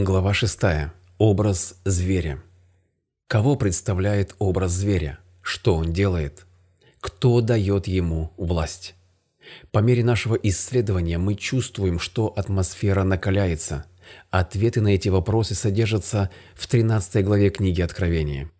Глава 6. Образ зверя. Кого представляет образ зверя? Что он делает? Кто дает ему власть? По мере нашего исследования мы чувствуем, что атмосфера накаляется. Ответы на эти вопросы содержатся в 13 главе книги Откровения.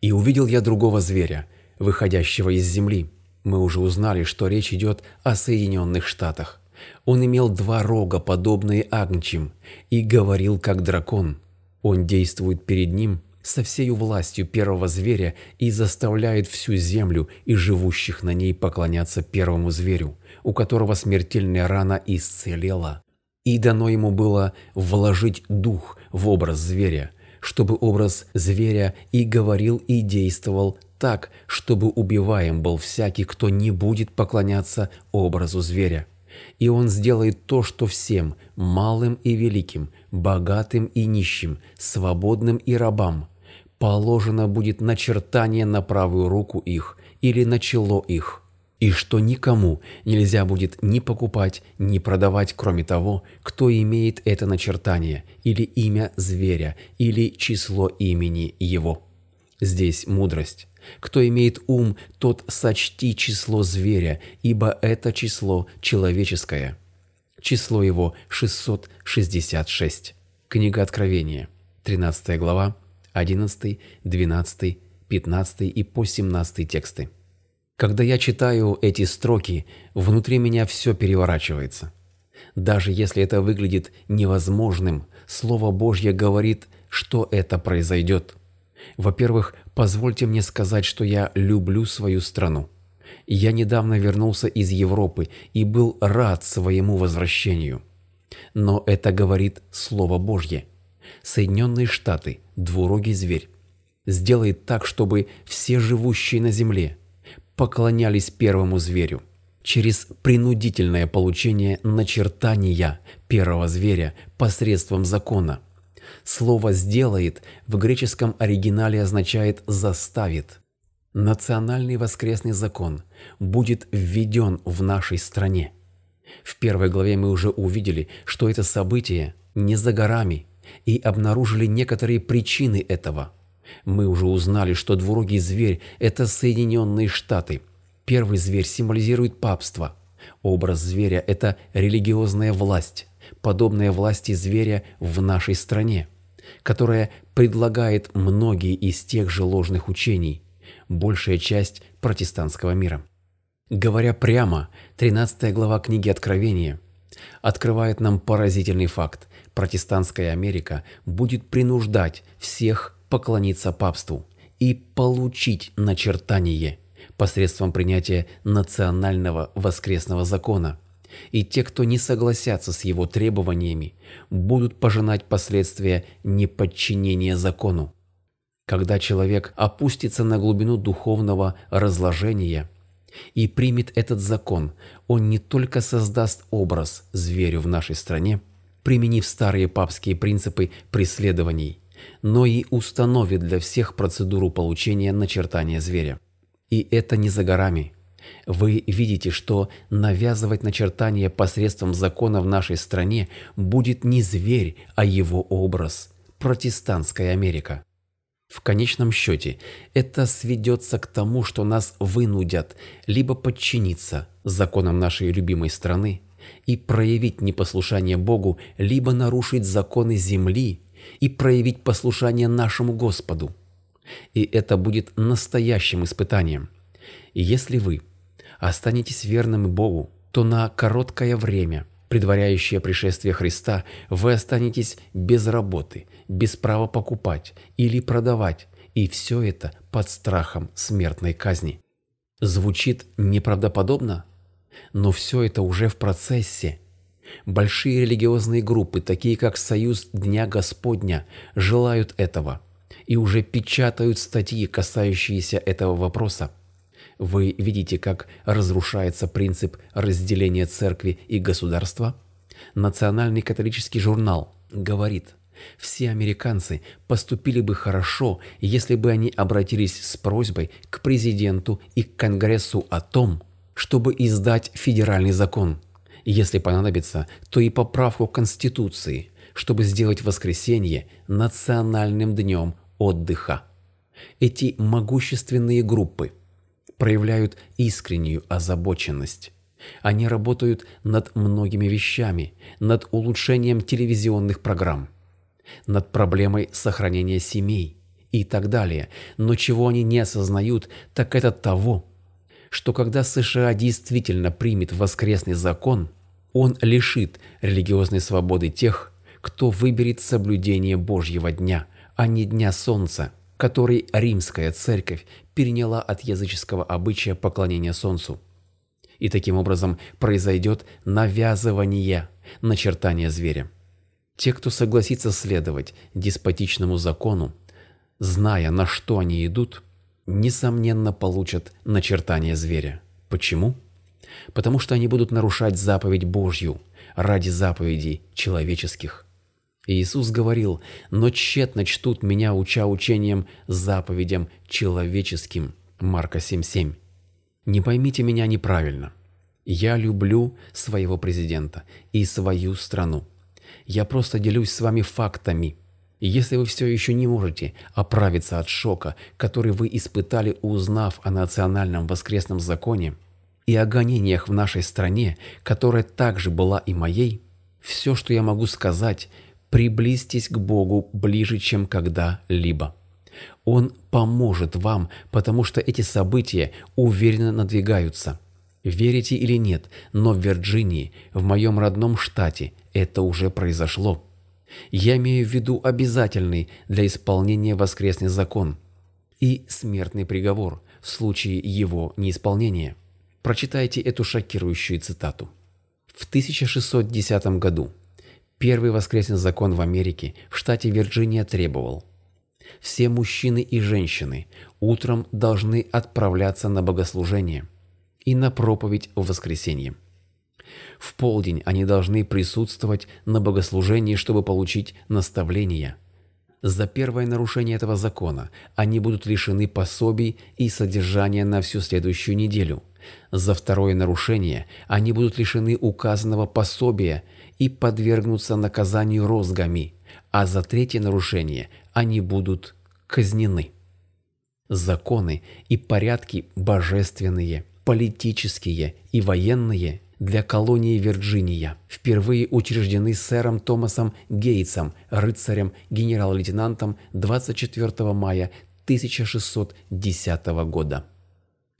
«И увидел я другого зверя, выходящего из земли. Мы уже узнали, что речь идет о Соединенных Штатах. Он имел два рога, подобные агнчим, и говорил как дракон. Он действует перед ним со всею властью первого зверя и заставляет всю землю и живущих на ней поклоняться первому зверю, у которого смертельная рана исцелела. И дано ему было вложить дух в образ зверя, чтобы образ зверя и говорил, и действовал так, чтобы убиваем был всякий, кто не будет поклоняться образу зверя и Он сделает то, что всем, малым и великим, богатым и нищим, свободным и рабам, положено будет начертание на правую руку их или на чело их, и что никому нельзя будет ни покупать, ни продавать, кроме того, кто имеет это начертание, или имя зверя, или число имени его. Здесь мудрость. Кто имеет ум, тот сочти число зверя, ибо это число человеческое. Число его 666. Книга Откровения, 13 глава, 11, 12, 15 и по 17 тексты. Когда я читаю эти строки, внутри меня все переворачивается. Даже если это выглядит невозможным, Слово Божье говорит, что это произойдет. Во-первых, Позвольте мне сказать, что я люблю свою страну. Я недавно вернулся из Европы и был рад своему возвращению. Но это говорит Слово Божье. Соединенные Штаты, двурогий зверь, сделает так, чтобы все живущие на земле поклонялись первому зверю. Через принудительное получение начертания первого зверя посредством закона – Слово «сделает» в греческом оригинале означает «заставит». Национальный воскресный закон будет введен в нашей стране. В первой главе мы уже увидели, что это событие не за горами, и обнаружили некоторые причины этого. Мы уже узнали, что двурогий зверь – это Соединенные Штаты. Первый зверь символизирует папство. Образ зверя – это религиозная власть подобное власти зверя в нашей стране, которая предлагает многие из тех же ложных учений, большая часть протестантского мира. Говоря прямо, 13 глава книги Откровения открывает нам поразительный факт. Протестантская Америка будет принуждать всех поклониться папству и получить начертание посредством принятия национального воскресного закона – и те, кто не согласятся с его требованиями, будут пожинать последствия неподчинения закону. Когда человек опустится на глубину духовного разложения и примет этот закон, он не только создаст образ зверю в нашей стране, применив старые папские принципы преследований, но и установит для всех процедуру получения начертания зверя. И это не за горами – вы видите, что навязывать начертания посредством закона в нашей стране будет не зверь, а его образ – протестантская Америка. В конечном счете, это сведется к тому, что нас вынудят либо подчиниться законам нашей любимой страны и проявить непослушание Богу, либо нарушить законы земли и проявить послушание нашему Господу. И это будет настоящим испытанием. если вы – останетесь верным Богу, то на короткое время, предваряющее пришествие Христа, вы останетесь без работы, без права покупать или продавать, и все это под страхом смертной казни. Звучит неправдоподобно, но все это уже в процессе. Большие религиозные группы, такие как Союз Дня Господня, желают этого и уже печатают статьи, касающиеся этого вопроса. Вы видите, как разрушается принцип разделения церкви и государства? Национальный католический журнал говорит, все американцы поступили бы хорошо, если бы они обратились с просьбой к президенту и к Конгрессу о том, чтобы издать федеральный закон. Если понадобится, то и поправку Конституции, чтобы сделать воскресенье национальным днем отдыха. Эти могущественные группы – проявляют искреннюю озабоченность. Они работают над многими вещами, над улучшением телевизионных программ, над проблемой сохранения семей и так далее. Но чего они не осознают, так это того, что когда США действительно примет воскресный закон, он лишит религиозной свободы тех, кто выберет соблюдение Божьего дня, а не дня солнца который римская церковь переняла от языческого обычая поклонения солнцу. И таким образом произойдет навязывание, начертание зверя. Те, кто согласится следовать деспотичному закону, зная, на что они идут, несомненно получат начертание зверя. Почему? Потому что они будут нарушать заповедь Божью ради заповедей человеческих. Иисус говорил, но тщетно чтут меня, уча учением, заповедям человеческим. Марка 7.7. Не поймите меня неправильно. Я люблю своего президента и свою страну. Я просто делюсь с вами фактами. если вы все еще не можете оправиться от шока, который вы испытали, узнав о национальном воскресном законе, и о гонениях в нашей стране, которая также была и моей, все, что я могу сказать – Приблизьтесь к Богу ближе, чем когда-либо. Он поможет вам, потому что эти события уверенно надвигаются. Верите или нет, но в Вирджинии, в моем родном штате, это уже произошло. Я имею в виду обязательный для исполнения воскресный закон и смертный приговор в случае его неисполнения. Прочитайте эту шокирующую цитату. В 1610 году Первый воскресный закон в Америке в штате Вирджиния требовал. Все мужчины и женщины утром должны отправляться на богослужение и на проповедь в воскресенье. В полдень они должны присутствовать на богослужении, чтобы получить наставления. За первое нарушение этого закона они будут лишены пособий и содержания на всю следующую неделю. За второе нарушение они будут лишены указанного пособия – и подвергнутся наказанию розгами, а за третье нарушение они будут казнены. Законы и порядки божественные, политические и военные для колонии Вирджиния впервые учреждены сэром Томасом Гейтсом, рыцарем, генерал-лейтенантом 24 мая 1610 года.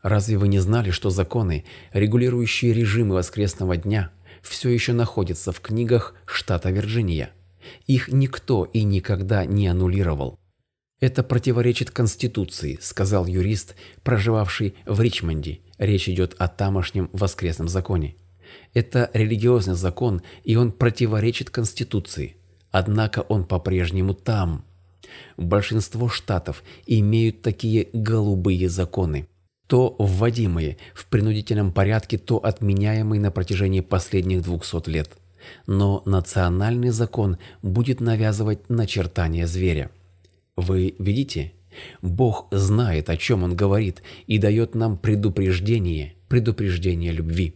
Разве вы не знали, что законы, регулирующие режимы воскресного дня, все еще находится в книгах штата Вирджиния. Их никто и никогда не аннулировал. «Это противоречит Конституции», – сказал юрист, проживавший в Ричмонде. Речь идет о тамошнем воскресном законе. «Это религиозный закон, и он противоречит Конституции. Однако он по-прежнему там». Большинство штатов имеют такие «голубые законы» то вводимые в принудительном порядке, то отменяемые на протяжении последних 200 лет. Но национальный закон будет навязывать начертание зверя. Вы видите? Бог знает, о чем Он говорит, и дает нам предупреждение, предупреждение любви.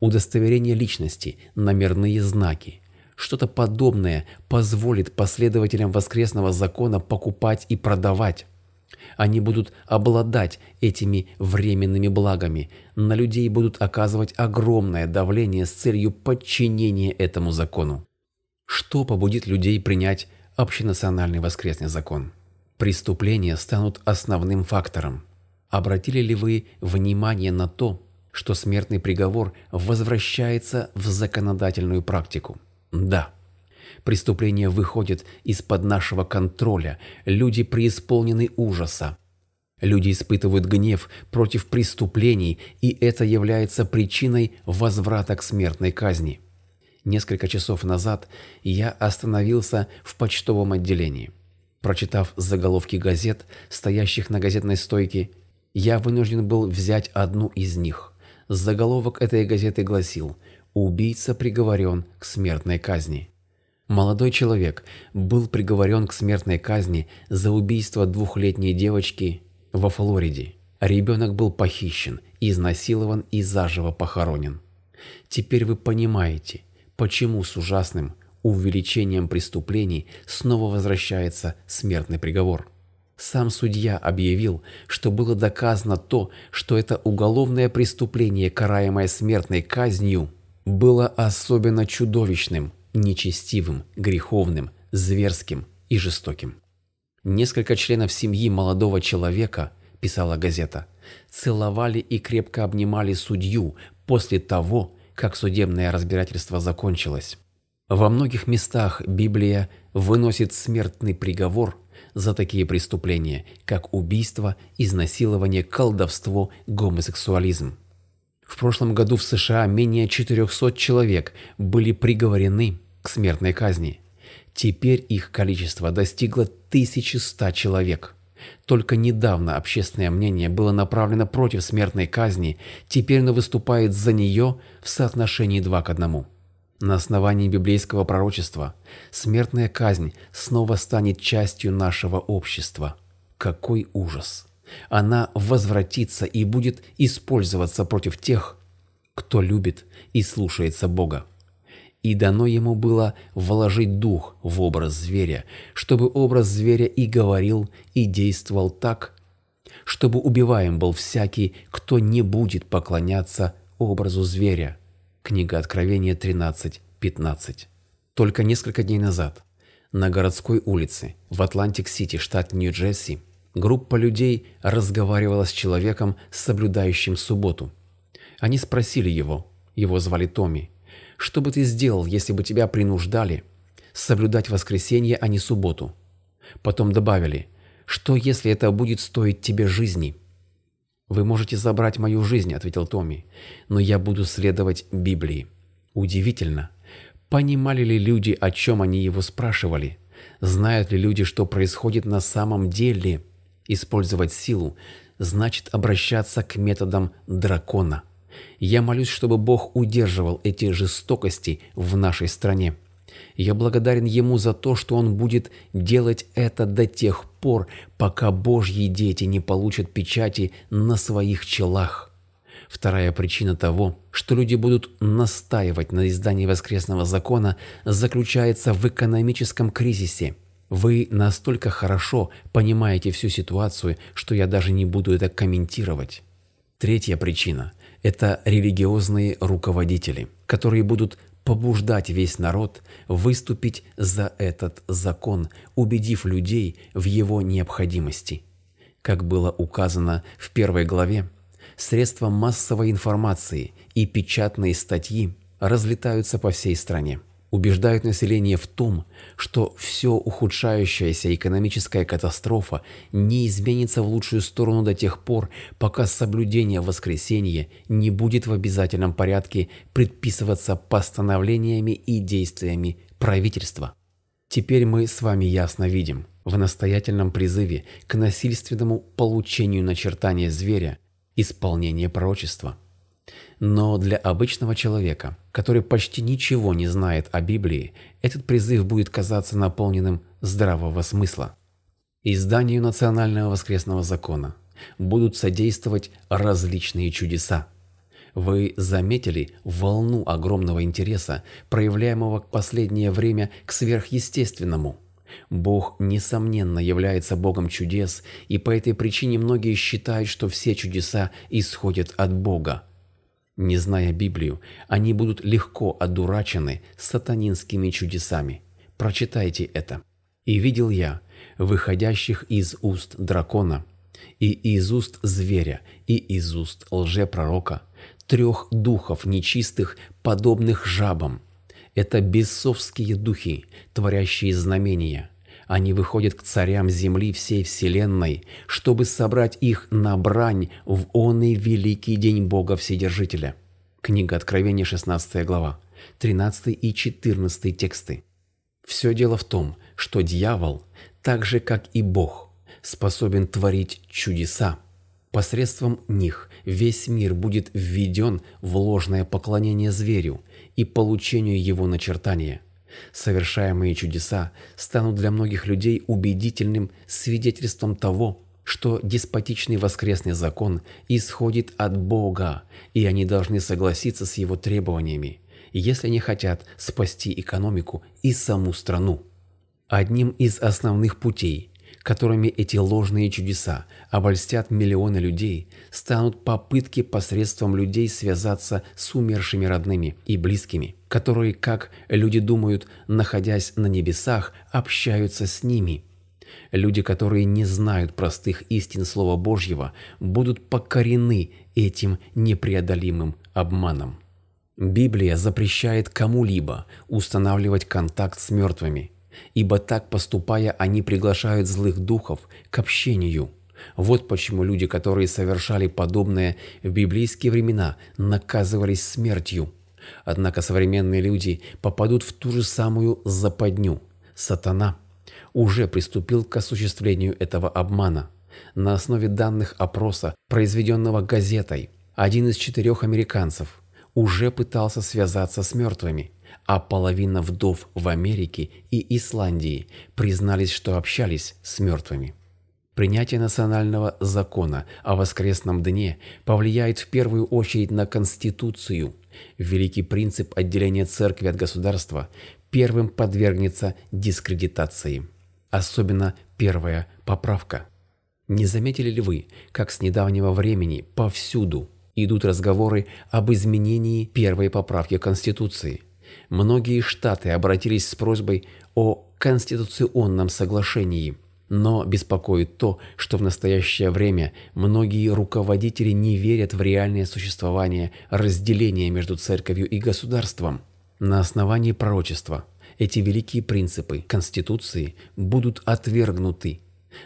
Удостоверение личности, номерные знаки. Что-то подобное позволит последователям воскресного закона покупать и продавать. Они будут обладать этими временными благами, на людей будут оказывать огромное давление с целью подчинения этому закону. Что побудит людей принять общенациональный воскресный закон? Преступления станут основным фактором. Обратили ли вы внимание на то, что смертный приговор возвращается в законодательную практику? Да. Преступления выходят из-под нашего контроля. Люди преисполнены ужаса. Люди испытывают гнев против преступлений, и это является причиной возврата к смертной казни. Несколько часов назад я остановился в почтовом отделении. Прочитав заголовки газет, стоящих на газетной стойке, я вынужден был взять одну из них. Заголовок этой газеты гласил «Убийца приговорен к смертной казни». Молодой человек был приговорен к смертной казни за убийство двухлетней девочки во Флориде. Ребенок был похищен, изнасилован и заживо похоронен. Теперь вы понимаете, почему с ужасным увеличением преступлений снова возвращается смертный приговор. Сам судья объявил, что было доказано то, что это уголовное преступление, караемое смертной казнью, было особенно чудовищным, нечестивым, греховным, зверским и жестоким. Несколько членов семьи молодого человека, писала газета, целовали и крепко обнимали судью после того, как судебное разбирательство закончилось. Во многих местах Библия выносит смертный приговор за такие преступления, как убийство, изнасилование, колдовство, гомосексуализм. В прошлом году в США менее 400 человек были приговорены к смертной казни. Теперь их количество достигло 1100 человек. Только недавно общественное мнение было направлено против смертной казни, теперь оно выступает за нее в соотношении 2 к 1. На основании библейского пророчества смертная казнь снова станет частью нашего общества. Какой ужас! Она возвратится и будет использоваться против тех, кто любит и слушается Бога и дано ему было вложить дух в образ зверя, чтобы образ зверя и говорил, и действовал так, чтобы убиваем был всякий, кто не будет поклоняться образу зверя. Книга Откровения 13:15. Только несколько дней назад на городской улице в Атлантик-Сити, штат Нью-Джерси, группа людей разговаривала с человеком, соблюдающим субботу. Они спросили его, его звали Томми, что бы ты сделал, если бы тебя принуждали соблюдать воскресенье, а не субботу? Потом добавили, что если это будет стоить тебе жизни? «Вы можете забрать мою жизнь», — ответил Томми, — «но я буду следовать Библии». Удивительно, понимали ли люди, о чем они его спрашивали? Знают ли люди, что происходит на самом деле? Использовать силу значит обращаться к методам дракона. Я молюсь, чтобы Бог удерживал эти жестокости в нашей стране. Я благодарен Ему за то, что Он будет делать это до тех пор, пока Божьи дети не получат печати на своих челах. Вторая причина того, что люди будут настаивать на издании воскресного закона, заключается в экономическом кризисе. Вы настолько хорошо понимаете всю ситуацию, что я даже не буду это комментировать. Третья причина –– это религиозные руководители, которые будут побуждать весь народ выступить за этот закон, убедив людей в его необходимости. Как было указано в первой главе, средства массовой информации и печатные статьи разлетаются по всей стране убеждают население в том, что все ухудшающаяся экономическая катастрофа не изменится в лучшую сторону до тех пор, пока соблюдение воскресенья не будет в обязательном порядке предписываться постановлениями и действиями правительства. Теперь мы с вами ясно видим, в настоятельном призыве к насильственному получению начертания зверя исполнение пророчества – но для обычного человека, который почти ничего не знает о Библии, этот призыв будет казаться наполненным здравого смысла. Изданию Национального воскресного закона будут содействовать различные чудеса. Вы заметили волну огромного интереса, проявляемого в последнее время к сверхъестественному – Бог, несомненно, является Богом чудес, и по этой причине многие считают, что все чудеса исходят от Бога. Не зная Библию, они будут легко одурачены сатанинскими чудесами. Прочитайте это. «И видел я выходящих из уст дракона, и из уст зверя, и из уст лжепророка, трех духов нечистых, подобных жабам. Это бесовские духи, творящие знамения. Они выходят к царям земли всей вселенной, чтобы собрать их на брань в оный великий день Бога Вседержителя. Книга Откровения, 16 глава, 13 и 14 тексты. Все дело в том, что дьявол, так же как и Бог, способен творить чудеса. Посредством них весь мир будет введен в ложное поклонение зверю и получению его начертания – Совершаемые чудеса станут для многих людей убедительным свидетельством того, что деспотичный воскресный закон исходит от Бога, и они должны согласиться с его требованиями, если не хотят спасти экономику и саму страну. Одним из основных путей, которыми эти ложные чудеса обольстят миллионы людей, станут попытки посредством людей связаться с умершими родными и близкими, которые, как люди думают, находясь на небесах, общаются с ними. Люди, которые не знают простых истин Слова Божьего, будут покорены этим непреодолимым обманом. Библия запрещает кому-либо устанавливать контакт с мертвыми – ибо так поступая, они приглашают злых духов к общению. Вот почему люди, которые совершали подобное в библейские времена, наказывались смертью. Однако современные люди попадут в ту же самую западню. Сатана уже приступил к осуществлению этого обмана. На основе данных опроса, произведенного газетой, один из четырех американцев уже пытался связаться с мертвыми – а половина вдов в Америке и Исландии признались, что общались с мертвыми. Принятие национального закона о воскресном дне повлияет в первую очередь на Конституцию. Великий принцип отделения церкви от государства первым подвергнется дискредитации. Особенно первая поправка. Не заметили ли вы, как с недавнего времени повсюду идут разговоры об изменении первой поправки Конституции – Многие штаты обратились с просьбой о конституционном соглашении, но беспокоит то, что в настоящее время многие руководители не верят в реальное существование разделения между церковью и государством. На основании пророчества эти великие принципы Конституции будут отвергнуты.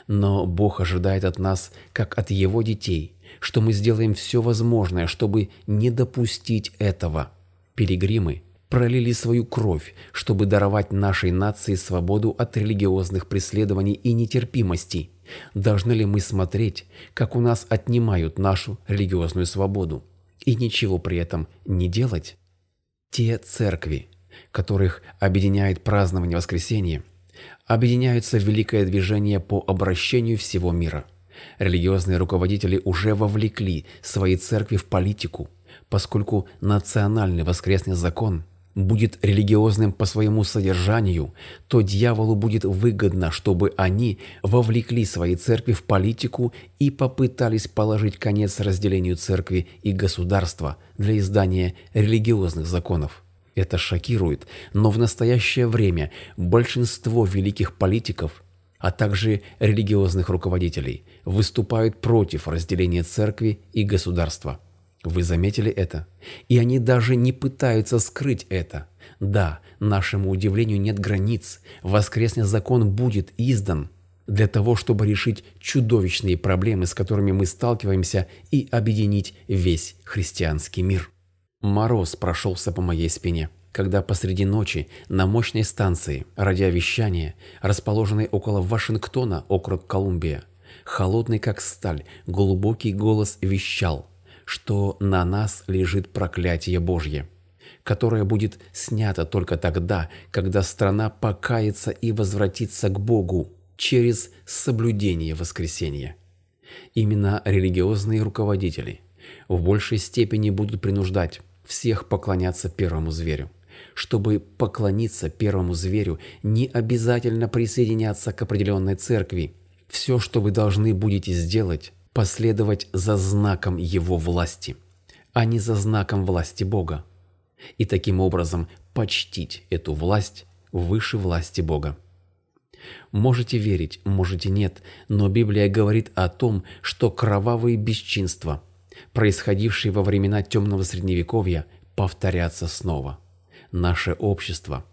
Но Бог ожидает от нас, как от Его детей, что мы сделаем все возможное, чтобы не допустить этого. Пилигримы пролили свою кровь, чтобы даровать нашей нации свободу от религиозных преследований и нетерпимостей. Должны ли мы смотреть, как у нас отнимают нашу религиозную свободу, и ничего при этом не делать? Те церкви, которых объединяет празднование воскресения, объединяются в великое движение по обращению всего мира. Религиозные руководители уже вовлекли свои церкви в политику, поскольку национальный воскресный закон – будет религиозным по своему содержанию, то дьяволу будет выгодно, чтобы они вовлекли свои церкви в политику и попытались положить конец разделению церкви и государства для издания религиозных законов. Это шокирует, но в настоящее время большинство великих политиков, а также религиозных руководителей, выступают против разделения церкви и государства. Вы заметили это? И они даже не пытаются скрыть это. Да, нашему удивлению нет границ. Воскресный закон будет издан для того, чтобы решить чудовищные проблемы, с которыми мы сталкиваемся, и объединить весь христианский мир. Мороз прошелся по моей спине, когда посреди ночи на мощной станции радиовещания, расположенной около Вашингтона, округ Колумбия, холодный как сталь, глубокий голос вещал – что на нас лежит проклятие Божье, которое будет снято только тогда, когда страна покается и возвратится к Богу через соблюдение воскресения. Именно религиозные руководители в большей степени будут принуждать всех поклоняться первому зверю. Чтобы поклониться первому зверю, не обязательно присоединяться к определенной церкви. Все, что вы должны будете сделать, последовать за знаком его власти, а не за знаком власти Бога, и таким образом почтить эту власть выше власти Бога. Можете верить, можете нет, но Библия говорит о том, что кровавые бесчинства, происходившие во времена темного средневековья, повторятся снова. Наше общество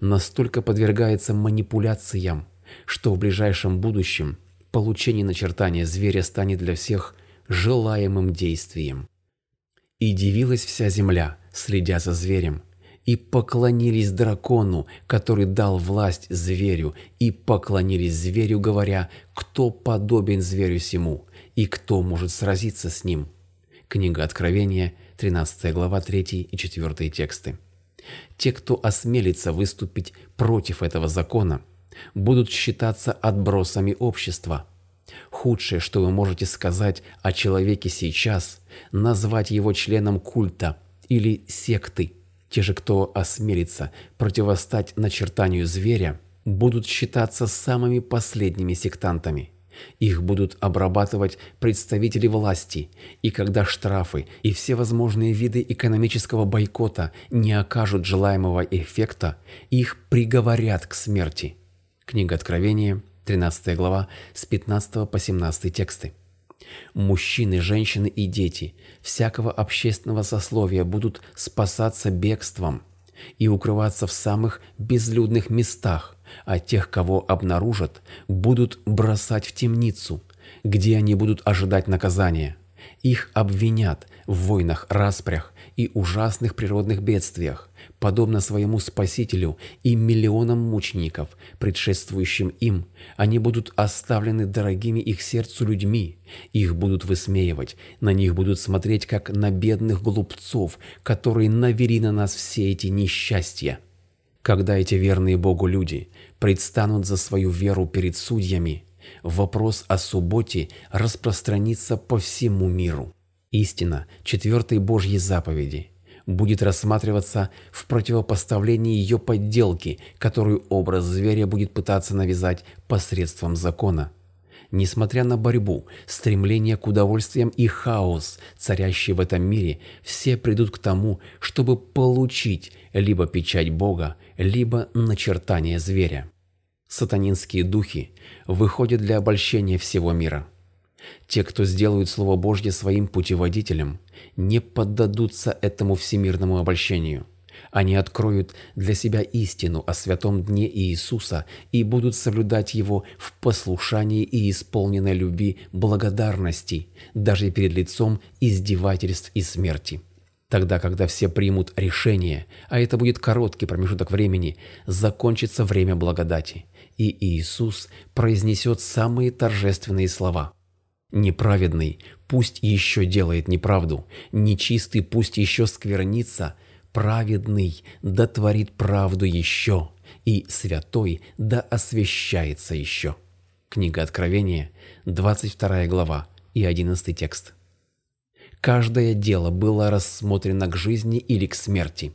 настолько подвергается манипуляциям, что в ближайшем будущем – получение начертания зверя станет для всех желаемым действием. И дивилась вся земля, следя за зверем, и поклонились дракону, который дал власть зверю, и поклонились зверю, говоря, кто подобен зверю сему, и кто может сразиться с ним. Книга Откровения, 13 глава, 3 и 4 тексты. Те, кто осмелится выступить против этого закона, будут считаться отбросами общества. Худшее, что вы можете сказать о человеке сейчас, назвать его членом культа или секты. Те же, кто осмелится противостать начертанию зверя, будут считаться самыми последними сектантами. Их будут обрабатывать представители власти, и когда штрафы и все возможные виды экономического бойкота не окажут желаемого эффекта, их приговорят к смерти. Книга Откровения, 13 глава, с 15 по 17 тексты. Мужчины, женщины и дети всякого общественного сословия будут спасаться бегством и укрываться в самых безлюдных местах, а тех, кого обнаружат, будут бросать в темницу, где они будут ожидать наказания. Их обвинят в войнах, распрях и ужасных природных бедствиях, Подобно своему Спасителю и миллионам мучеников, предшествующим им, они будут оставлены дорогими их сердцу людьми, их будут высмеивать, на них будут смотреть как на бедных глупцов, которые навели на нас все эти несчастья. Когда эти верные Богу люди предстанут за свою веру перед судьями, вопрос о субботе распространится по всему миру. Истина четвертой Божьей заповеди – будет рассматриваться в противопоставлении ее подделки, которую образ зверя будет пытаться навязать посредством закона. Несмотря на борьбу, стремление к удовольствиям и хаос, царящий в этом мире, все придут к тому, чтобы получить либо печать Бога, либо начертание зверя. Сатанинские духи выходят для обольщения всего мира. Те, кто сделают Слово Божье своим путеводителем – не поддадутся этому всемирному обольщению. Они откроют для себя истину о святом дне Иисуса и будут соблюдать его в послушании и исполненной любви благодарности, даже перед лицом издевательств и смерти. Тогда, когда все примут решение, а это будет короткий промежуток времени, закончится время благодати, и Иисус произнесет самые торжественные слова – Неправедный пусть еще делает неправду, нечистый пусть еще сквернится, праведный да творит правду еще, и святой да освящается еще. Книга Откровения, 22 глава и 11 текст. Каждое дело было рассмотрено к жизни или к смерти.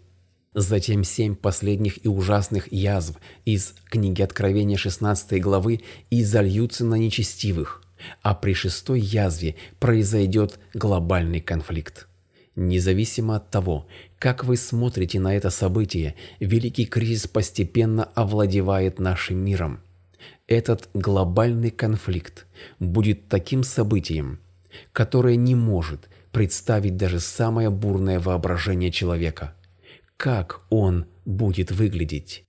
Затем семь последних и ужасных язв из книги Откровения 16 главы и зальются на нечестивых а при шестой язве произойдет глобальный конфликт. Независимо от того, как вы смотрите на это событие, великий кризис постепенно овладевает нашим миром. Этот глобальный конфликт будет таким событием, которое не может представить даже самое бурное воображение человека. Как он будет выглядеть?